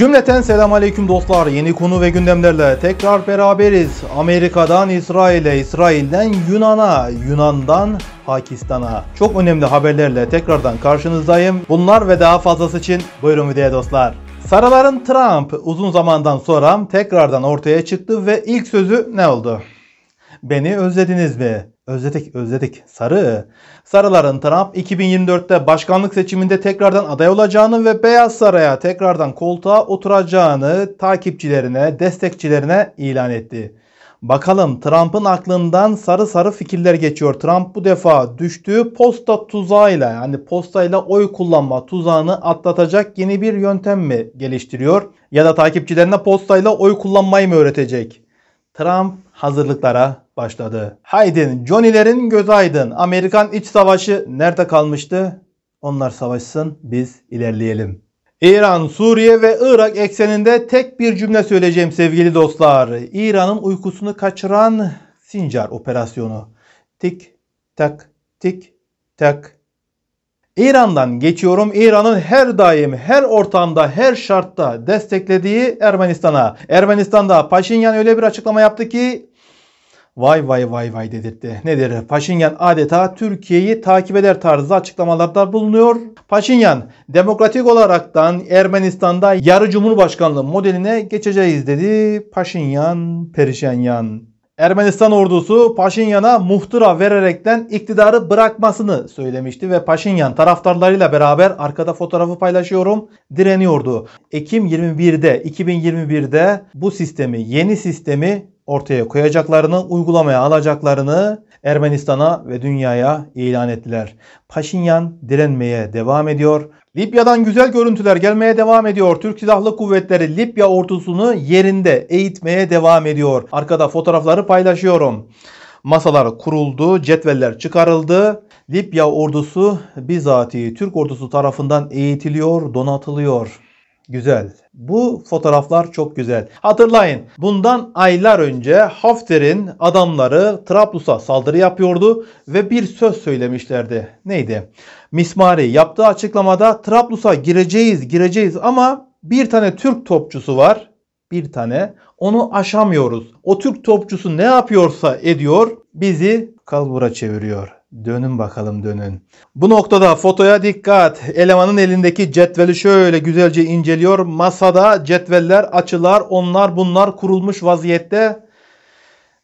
Cümleten selam aleyküm dostlar. Yeni konu ve gündemlerle tekrar beraberiz. Amerika'dan İsrail'e, İsrail'den Yunan'a, Yunan'dan Pakistan'a. Çok önemli haberlerle tekrardan karşınızdayım. Bunlar ve daha fazlası için buyurun videoya dostlar. Saraların Trump uzun zamandan sonra tekrardan ortaya çıktı ve ilk sözü ne oldu? Beni özlediniz mi? Özledik, özledik. Sarı. Sarıların Trump 2024'te başkanlık seçiminde tekrardan aday olacağını ve Beyaz Saray'a tekrardan koltuğa oturacağını takipçilerine, destekçilerine ilan etti. Bakalım Trump'ın aklından sarı sarı fikirler geçiyor. Trump bu defa düştüğü posta tuzağıyla yani postayla oy kullanma tuzağını atlatacak yeni bir yöntem mi geliştiriyor? Ya da takipçilerine postayla oy kullanmayı mı öğretecek? Trump hazırlıklara başladı. Haydin Johnny'lerin göz aydın. Amerikan iç savaşı nerede kalmıştı? Onlar savaşsın biz ilerleyelim. İran, Suriye ve Irak ekseninde tek bir cümle söyleyeceğim sevgili dostlar. İran'ın uykusunu kaçıran Sincar operasyonu. Tik tak tik tak. İran'dan geçiyorum. İran'ın her daim, her ortamda, her şartta desteklediği Ermenistan'a. Ermenistan'da Paşinyan öyle bir açıklama yaptı ki vay vay vay vay dedirtti. Nedir? Paşinyan adeta Türkiye'yi takip eder tarzı açıklamalarda bulunuyor. Paşinyan demokratik olaraktan Ermenistan'da yarı cumhurbaşkanlığı modeline geçeceğiz dedi. Paşinyan perişanyan. Ermenistan ordusu Paşinyan'a muhtıra vererekten iktidarı bırakmasını söylemişti ve Paşinyan taraftarlarıyla beraber arkada fotoğrafı paylaşıyorum direniyordu. Ekim 21'de 2021'de bu sistemi yeni sistemi ortaya koyacaklarını, uygulamaya alacaklarını Ermenistan'a ve dünyaya ilan ettiler. Paşinyan direnmeye devam ediyor. Libya'dan güzel görüntüler gelmeye devam ediyor. Türk Silahlı Kuvvetleri Libya ordusunu yerinde eğitmeye devam ediyor. Arkada fotoğrafları paylaşıyorum. Masalar kuruldu, cetveller çıkarıldı. Libya ordusu bizatihi Türk ordusu tarafından eğitiliyor, donatılıyor. Güzel. Bu fotoğraflar çok güzel. Hatırlayın bundan aylar önce Hafter'in adamları Trablus'a saldırı yapıyordu ve bir söz söylemişlerdi. Neydi? Mismari yaptığı açıklamada Trablus'a gireceğiz gireceğiz ama bir tane Türk topçusu var. Bir tane. Onu aşamıyoruz. O Türk topçusu ne yapıyorsa ediyor bizi kalbura çeviriyor. Dönün bakalım dönün. Bu noktada fotoya dikkat. Elemanın elindeki cetveli şöyle güzelce inceliyor. Masada cetveller, açılar, onlar bunlar kurulmuş vaziyette.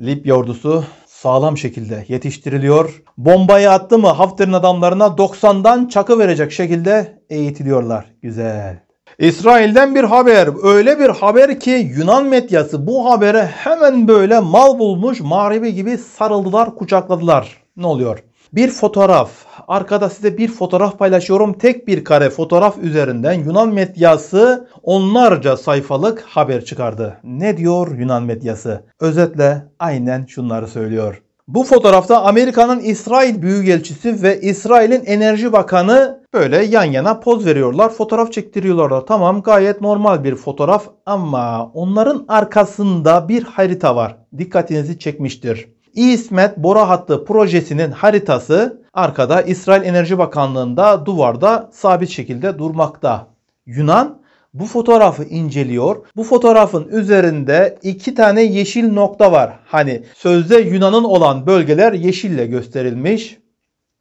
Libya ordusu sağlam şekilde yetiştiriliyor. Bombayı attı mı Hafter'in adamlarına 90'dan çakı verecek şekilde eğitiliyorlar. Güzel. İsrail'den bir haber. Öyle bir haber ki Yunan medyası bu habere hemen böyle mal bulmuş mağribi gibi sarıldılar, kucakladılar. Ne oluyor? Bir fotoğraf. Arkada size bir fotoğraf paylaşıyorum. Tek bir kare fotoğraf üzerinden Yunan medyası onlarca sayfalık haber çıkardı. Ne diyor Yunan medyası? Özetle aynen şunları söylüyor. Bu fotoğrafta Amerika'nın İsrail Büyükelçisi ve İsrail'in Enerji Bakanı böyle yan yana poz veriyorlar. Fotoğraf çektiriyorlar. Tamam gayet normal bir fotoğraf ama onların arkasında bir harita var. Dikkatinizi çekmiştir. İsmet Bora Hattı projesinin haritası arkada İsrail Enerji Bakanlığı'nda duvarda sabit şekilde durmakta. Yunan bu fotoğrafı inceliyor. Bu fotoğrafın üzerinde iki tane yeşil nokta var. Hani sözde Yunan'ın olan bölgeler yeşille gösterilmiş.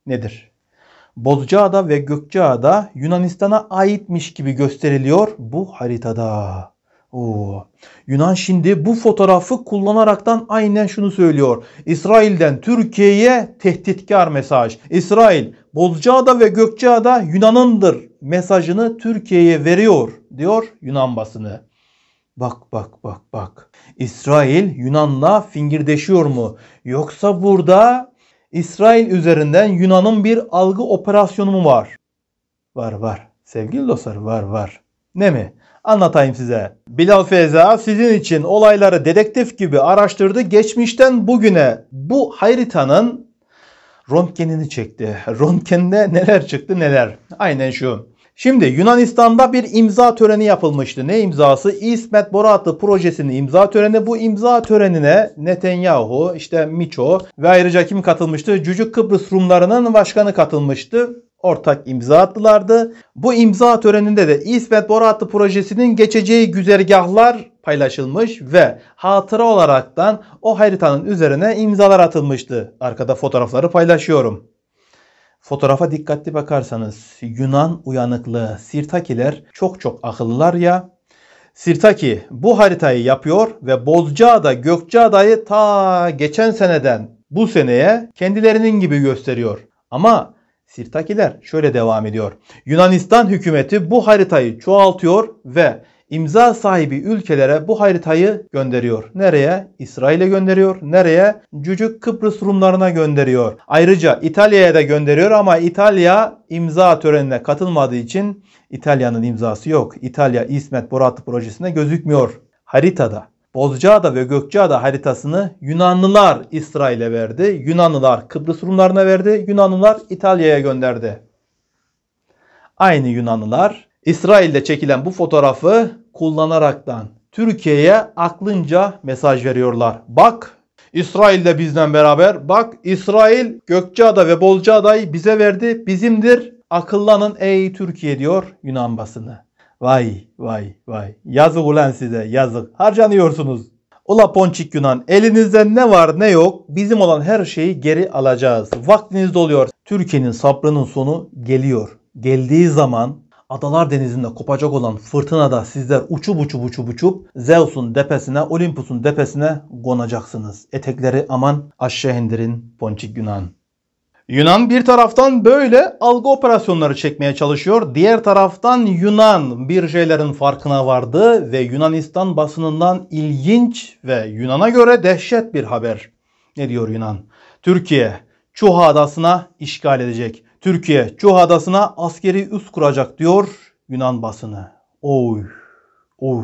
Nedir? Bozcaada ve Gökçeada Yunanistan'a aitmiş gibi gösteriliyor bu haritada. Oo. Yunan şimdi bu fotoğrafı kullanaraktan aynen şunu söylüyor. İsrail'den Türkiye'ye tehditkar mesaj. İsrail Bozcaada ve Gökçeada Yunan'ındır mesajını Türkiye'ye veriyor diyor Yunan basını. Bak bak bak bak. İsrail Yunan'la fingirdeşiyor mu? Yoksa burada İsrail üzerinden Yunan'ın bir algı operasyonu mu var? Var var. Sevgili dostlar var var. Ne mi? anlatayım size. Bilal Feyza sizin için olayları dedektif gibi araştırdı. Geçmişten bugüne bu haritanın röntgenini çekti. Röntgende neler çıktı neler. Aynen şu. Şimdi Yunanistan'da bir imza töreni yapılmıştı. Ne imzası? İsmet Boratlı projesinin imza töreni. Bu imza törenine Netanyahu, işte Miço ve ayrıca kim katılmıştı? Cücük Kıbrıs Rumlarının başkanı katılmıştı ortak imza attılardı. Bu imza töreninde de İsmet boratlı projesinin geçeceği güzergahlar paylaşılmış ve hatıra olaraktan o haritanın üzerine imzalar atılmıştı. Arkada fotoğrafları paylaşıyorum. Fotoğrafa dikkatli bakarsanız Yunan uyanıklığı Sirtakiler çok çok akıllılar ya. Sirtaki bu haritayı yapıyor ve Bozcaada Gökçeada'yı ta geçen seneden bu seneye kendilerinin gibi gösteriyor. Ama Sirtakiler şöyle devam ediyor. Yunanistan hükümeti bu haritayı çoğaltıyor ve imza sahibi ülkelere bu haritayı gönderiyor. Nereye? İsrail'e gönderiyor. Nereye? Cücük Kıbrıs Rumlarına gönderiyor. Ayrıca İtalya'ya da gönderiyor ama İtalya imza törenine katılmadığı için İtalya'nın imzası yok. İtalya İsmet Boratlı projesinde gözükmüyor haritada. Bozcaada ve Gökçeada haritasını Yunanlılar İsrail'e verdi. Yunanlılar Kıbrıs Rumlarına verdi. Yunanlılar İtalya'ya gönderdi. Aynı Yunanlılar İsrail'de çekilen bu fotoğrafı kullanaraktan Türkiye'ye aklınca mesaj veriyorlar. Bak İsrail de bizden beraber. Bak İsrail Gökçeada ve Bolcaada'yı bize verdi. Bizimdir. Akıllanın ey Türkiye diyor Yunan basını. Vay vay vay. Yazık ulan size yazık. Harcanıyorsunuz. Ula Ponçik Yunan elinizde ne var ne yok bizim olan her şeyi geri alacağız. Vaktiniz doluyor. Türkiye'nin sabrının sonu geliyor. Geldiği zaman Adalar Denizi'nde kopacak olan fırtınada sizler uçup uçup uçup uçup Zeus'un depesine, Olympus'un depesine konacaksınız. Etekleri aman aşağı indirin Ponçik Yunan. Yunan bir taraftan böyle algı operasyonları çekmeye çalışıyor. Diğer taraftan Yunan bir şeylerin farkına vardı ve Yunanistan basınından ilginç ve Yunan'a göre dehşet bir haber. Ne diyor Yunan? Türkiye Çuha Adası'na işgal edecek. Türkiye Çuha Adası'na askeri üs kuracak diyor Yunan basını. Oy. Oy.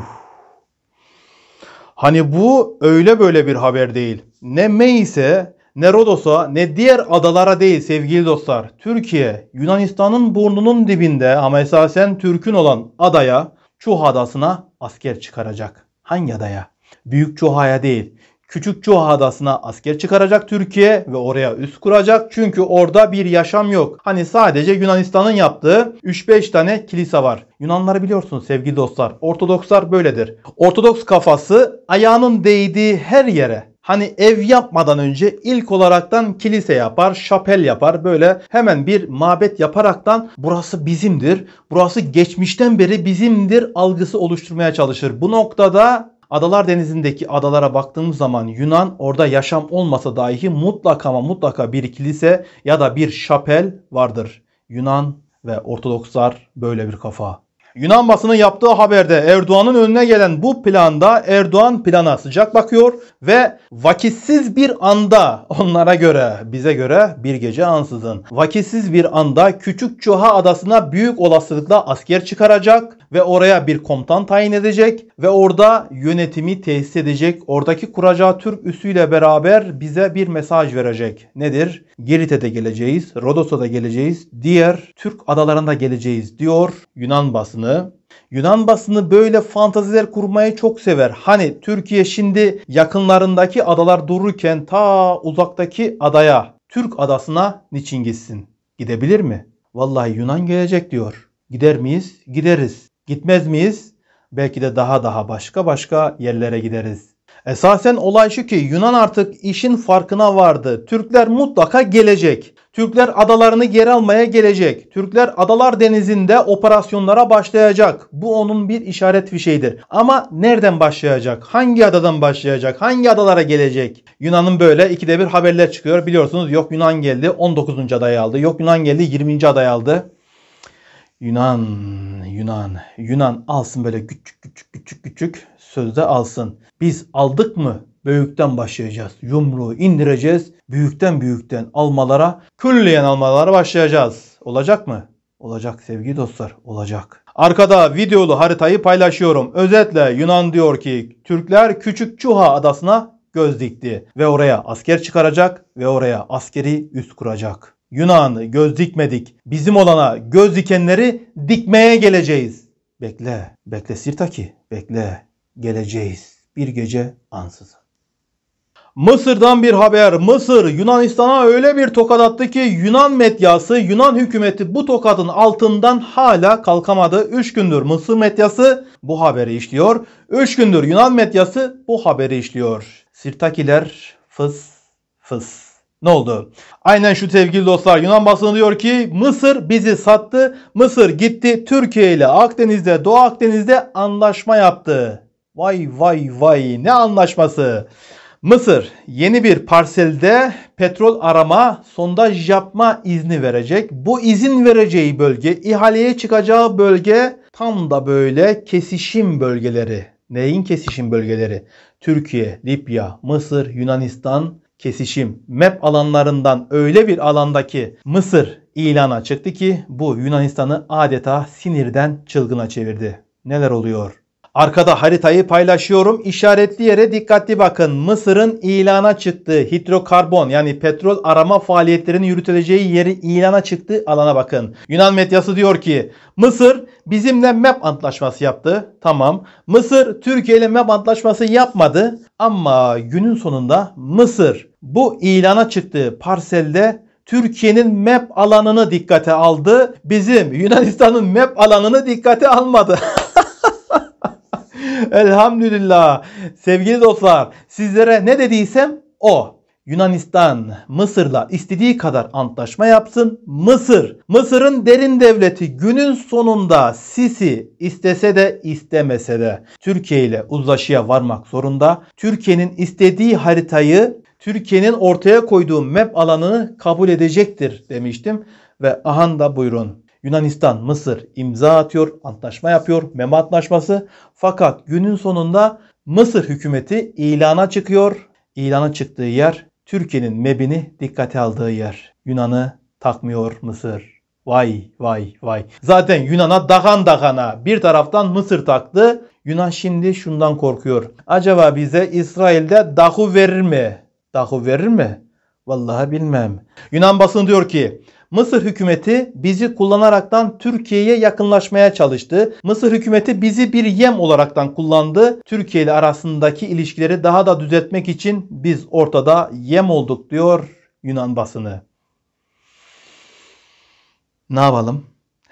Hani bu öyle böyle bir haber değil. Ne Meis'e ne Rodos'a ne diğer adalara değil sevgili dostlar. Türkiye Yunanistan'ın burnunun dibinde ama esasen Türk'ün olan adaya Çuha adasına asker çıkaracak. Hangi adaya? Büyük Çuha'ya değil. Küçük Çuha adasına asker çıkaracak Türkiye ve oraya üst kuracak. Çünkü orada bir yaşam yok. Hani sadece Yunanistan'ın yaptığı 3-5 tane kilise var. Yunanları biliyorsunuz sevgili dostlar. Ortodokslar böyledir. Ortodoks kafası ayağının değdiği her yere Hani ev yapmadan önce ilk olaraktan kilise yapar, şapel yapar. Böyle hemen bir mabet yaparaktan burası bizimdir. Burası geçmişten beri bizimdir algısı oluşturmaya çalışır. Bu noktada Adalar Denizi'ndeki adalara baktığımız zaman Yunan orada yaşam olmasa dahi mutlaka ama mutlaka bir kilise ya da bir şapel vardır. Yunan ve Ortodokslar böyle bir kafa. Yunan basının yaptığı haberde Erdoğan'ın önüne gelen bu planda Erdoğan plana sıcak bakıyor ve vakitsiz bir anda onlara göre bize göre bir gece ansızın vakitsiz bir anda Küçük Çuha adasına büyük olasılıkla asker çıkaracak ve oraya bir komutan tayin edecek ve orada yönetimi tesis edecek. Oradaki kuracağı Türk üssüyle beraber bize bir mesaj verecek. Nedir? Girit'e de geleceğiz, Rodos'a da geleceğiz, diğer Türk adalarına geleceğiz diyor Yunan basını basını. Yunan basını böyle fantaziler kurmayı çok sever. Hani Türkiye şimdi yakınlarındaki adalar dururken ta uzaktaki adaya, Türk adasına niçin gitsin? Gidebilir mi? Vallahi Yunan gelecek diyor. Gider miyiz? Gideriz. Gitmez miyiz? Belki de daha daha başka başka yerlere gideriz. Esasen olay şu ki Yunan artık işin farkına vardı. Türkler mutlaka gelecek. Türkler adalarını geri almaya gelecek. Türkler Adalar Denizi'nde operasyonlara başlayacak. Bu onun bir işaret fişeğidir. Ama nereden başlayacak? Hangi adadan başlayacak? Hangi adalara gelecek? Yunan'ın böyle ikide bir haberler çıkıyor. Biliyorsunuz yok Yunan geldi 19. adayı aldı. Yok Yunan geldi 20. adayı aldı. Yunan, Yunan, Yunan alsın böyle küçük küçük küçük küçük sözde alsın. Biz aldık mı büyükten başlayacağız. Yumruğu indireceğiz. Büyükten büyükten almalara, külliyen almalara başlayacağız. Olacak mı? Olacak sevgili dostlar, olacak. Arkada videolu haritayı paylaşıyorum. Özetle Yunan diyor ki Türkler Küçük Çuha adasına göz dikti ve oraya asker çıkaracak ve oraya askeri üst kuracak. Yunan'ı göz dikmedik. Bizim olana göz dikenleri dikmeye geleceğiz. Bekle, bekle Sirtaki, bekle. Geleceğiz bir gece ansızın. Mısır'dan bir haber. Mısır Yunanistan'a öyle bir tokat attı ki Yunan medyası, Yunan hükümeti bu tokadın altından hala kalkamadı. 3 gündür Mısır medyası bu haberi işliyor. 3 gündür Yunan medyası bu haberi işliyor. Sirtakiler fıs fıs. Ne oldu? Aynen şu sevgili dostlar Yunan basını diyor ki Mısır bizi sattı. Mısır gitti Türkiye ile Akdeniz'de Doğu Akdeniz'de anlaşma yaptı. Vay vay vay ne anlaşması. Mısır yeni bir parselde petrol arama, sondaj yapma izni verecek. Bu izin vereceği bölge, ihaleye çıkacağı bölge tam da böyle kesişim bölgeleri. Neyin kesişim bölgeleri? Türkiye, Libya, Mısır, Yunanistan kesişim. Map alanlarından öyle bir alandaki Mısır ilana çıktı ki bu Yunanistan'ı adeta sinirden çılgına çevirdi. Neler oluyor? Arkada haritayı paylaşıyorum. İşaretli yere dikkatli bakın. Mısır'ın ilana çıktığı hidrokarbon yani petrol arama faaliyetlerinin yürütüleceği yeri ilana çıktığı alana bakın. Yunan medyası diyor ki Mısır bizimle MEP antlaşması yaptı. Tamam. Mısır Türkiye ile MEP antlaşması yapmadı. Ama günün sonunda Mısır bu ilana çıktığı parselde Türkiye'nin MEP alanını dikkate aldı. Bizim Yunanistan'ın MEP alanını dikkate almadı. Elhamdülillah. Sevgili dostlar sizlere ne dediysem o. Yunanistan Mısır'la istediği kadar antlaşma yapsın. Mısır, Mısır'ın derin devleti günün sonunda Sisi istese de istemese de Türkiye ile uzlaşıya varmak zorunda. Türkiye'nin istediği haritayı, Türkiye'nin ortaya koyduğu map alanını kabul edecektir demiştim ve ahan da buyurun. Yunanistan, Mısır imza atıyor, antlaşma yapıyor, MEMA antlaşması. Fakat günün sonunda Mısır hükümeti ilana çıkıyor. İlana çıktığı yer Türkiye'nin MEB'ini dikkate aldığı yer. Yunan'ı takmıyor Mısır. Vay vay vay. Zaten Yunan'a dakan dakana bir taraftan Mısır taktı. Yunan şimdi şundan korkuyor. Acaba bize İsrail'de dahu verir mi? Dahu verir mi? Vallahi bilmem. Yunan basını diyor ki Mısır hükümeti bizi kullanaraktan Türkiye'ye yakınlaşmaya çalıştı. Mısır hükümeti bizi bir yem olaraktan kullandı. Türkiye ile arasındaki ilişkileri daha da düzeltmek için biz ortada yem olduk diyor Yunan basını. Ne yapalım?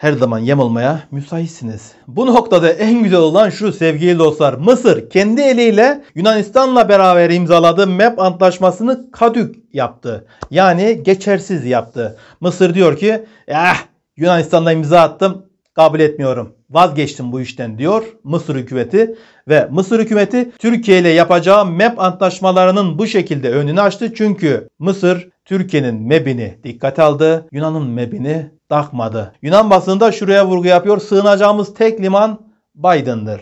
her zaman yem olmaya müsaitsiniz. Bu noktada en güzel olan şu sevgili dostlar. Mısır kendi eliyle Yunanistan'la beraber imzaladığı MEP antlaşmasını kadük yaptı. Yani geçersiz yaptı. Mısır diyor ki eh Yunanistan'da imza attım kabul etmiyorum. Vazgeçtim bu işten diyor Mısır hükümeti ve Mısır hükümeti Türkiye ile yapacağı MEP antlaşmalarının bu şekilde önünü açtı. Çünkü Mısır Türkiye'nin MEB'ini dikkate aldı, Yunan'ın MEB'ini takmadı. Yunan basında şuraya vurgu yapıyor. Sığınacağımız tek liman Biden'dır.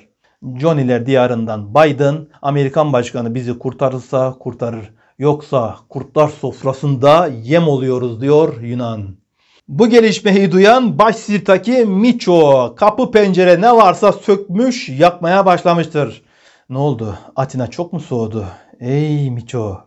Johnny'ler diyarından Biden, Amerikan başkanı bizi kurtarırsa kurtarır. Yoksa kurtlar sofrasında yem oluyoruz diyor Yunan. Bu gelişmeyi duyan Başsirtaki Miço kapı pencere ne varsa sökmüş yakmaya başlamıştır. Ne oldu? Atina çok mu soğudu? Ey Miço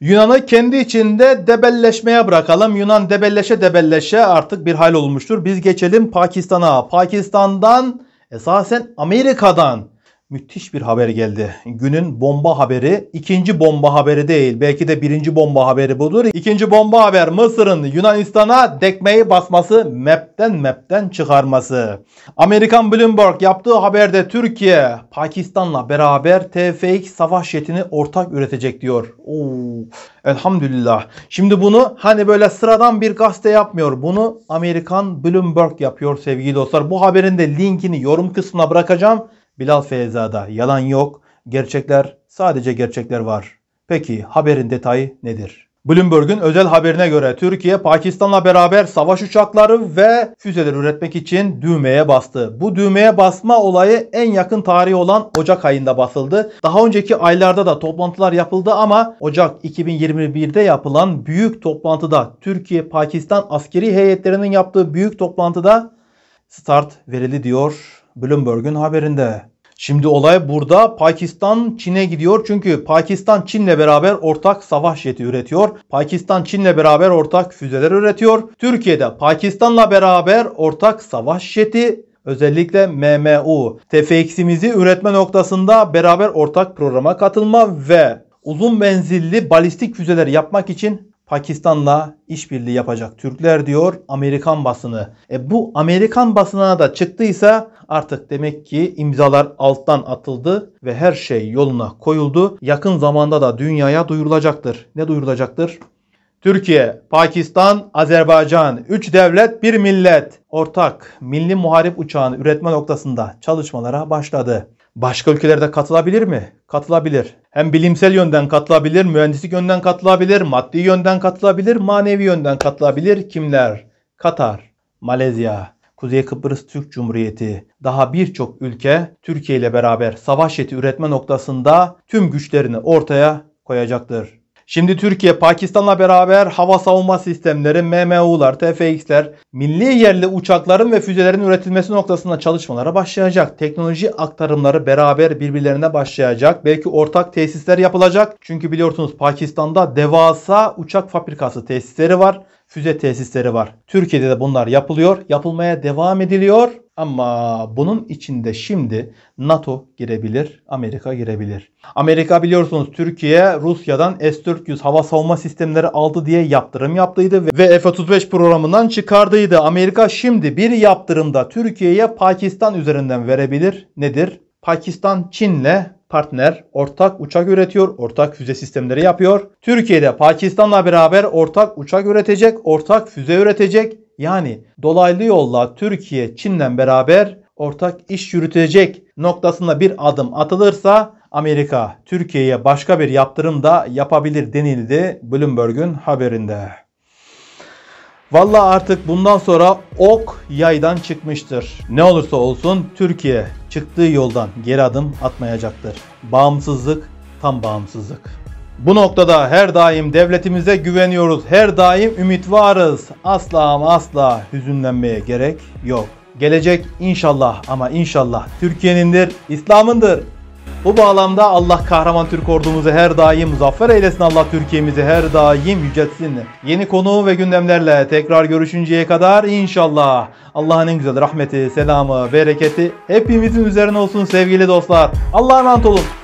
Yunan'ı kendi içinde debelleşmeye bırakalım. Yunan debelleşe debelleşe artık bir hal olmuştur. Biz geçelim Pakistan'a. Pakistan'dan esasen Amerika'dan müthiş bir haber geldi. Günün bomba haberi ikinci bomba haberi değil. Belki de birinci bomba haberi budur. İkinci bomba haber Mısır'ın Yunanistan'a dekmeyi basması map'ten map'ten çıkarması. Amerikan Bloomberg yaptığı haberde Türkiye Pakistan'la beraber TFX savaş jetini ortak üretecek diyor. Oo, elhamdülillah. Şimdi bunu hani böyle sıradan bir gazete yapmıyor. Bunu Amerikan Bloomberg yapıyor sevgili dostlar. Bu haberin de linkini yorum kısmına bırakacağım. Bilal Feyza'da yalan yok, gerçekler sadece gerçekler var. Peki haberin detayı nedir? Bloomberg'un özel haberine göre Türkiye Pakistan'la beraber savaş uçakları ve füzeler üretmek için düğmeye bastı. Bu düğmeye basma olayı en yakın tarihi olan Ocak ayında basıldı. Daha önceki aylarda da toplantılar yapıldı ama Ocak 2021'de yapılan büyük toplantıda Türkiye-Pakistan askeri heyetlerinin yaptığı büyük toplantıda start verildi diyor Bloomberg'un haberinde. Şimdi olay burada Pakistan Çin'e gidiyor. Çünkü Pakistan Çin'le beraber ortak savaş jeti üretiyor. Pakistan Çin'le beraber ortak füzeler üretiyor. Türkiye'de Pakistan'la beraber ortak savaş jeti Özellikle MMU, TFX'imizi üretme noktasında beraber ortak programa katılma ve uzun menzilli balistik füzeler yapmak için Pakistan'la işbirliği yapacak Türkler diyor Amerikan basını. E bu Amerikan basına da çıktıysa artık demek ki imzalar alttan atıldı ve her şey yoluna koyuldu. Yakın zamanda da dünyaya duyurulacaktır. Ne duyurulacaktır? Türkiye, Pakistan, Azerbaycan, 3 devlet, 1 millet ortak milli muharip uçağını üretme noktasında çalışmalara başladı. Başka ülkelerde katılabilir mi? Katılabilir. Hem bilimsel yönden katılabilir, mühendislik yönden katılabilir, maddi yönden katılabilir, manevi yönden katılabilir. Kimler? Katar, Malezya, Kuzey Kıbrıs Türk Cumhuriyeti, daha birçok ülke Türkiye ile beraber savaş eti üretme noktasında tüm güçlerini ortaya koyacaktır. Şimdi Türkiye Pakistan'la beraber hava savunma sistemleri, MMU'lar, TFX'ler, milli yerli uçakların ve füzelerin üretilmesi noktasında çalışmalara başlayacak. Teknoloji aktarımları beraber birbirlerine başlayacak. Belki ortak tesisler yapılacak. Çünkü biliyorsunuz Pakistan'da devasa uçak fabrikası tesisleri var, füze tesisleri var. Türkiye'de de bunlar yapılıyor, yapılmaya devam ediliyor ama bunun içinde şimdi NATO girebilir, Amerika girebilir. Amerika biliyorsunuz Türkiye Rusya'dan S-400 hava savunma sistemleri aldı diye yaptırım yaptıydı ve F-35 programından çıkardıydı. Amerika şimdi bir yaptırımda Türkiye'ye Pakistan üzerinden verebilir. Nedir? Pakistan Çin'le partner ortak uçak üretiyor, ortak füze sistemleri yapıyor. Türkiye'de Pakistan'la beraber ortak uçak üretecek, ortak füze üretecek yani dolaylı yolla Türkiye Çin'le beraber ortak iş yürütecek noktasında bir adım atılırsa Amerika Türkiye'ye başka bir yaptırım da yapabilir denildi Bloomberg'un haberinde. Valla artık bundan sonra ok yaydan çıkmıştır. Ne olursa olsun Türkiye çıktığı yoldan geri adım atmayacaktır. Bağımsızlık tam bağımsızlık. Bu noktada her daim devletimize güveniyoruz. Her daim ümit varız. Asla ama asla hüzünlenmeye gerek yok. Gelecek inşallah ama inşallah Türkiye'nindir, İslam'ındır. Bu bağlamda Allah kahraman Türk ordumuzu her daim zafer eylesin. Allah Türkiye'mizi her daim yüceltsin. Yeni konu ve gündemlerle tekrar görüşünceye kadar inşallah Allah'ın en güzel rahmeti, selamı, bereketi hepimizin üzerine olsun sevgili dostlar. Allah'a emanet olun.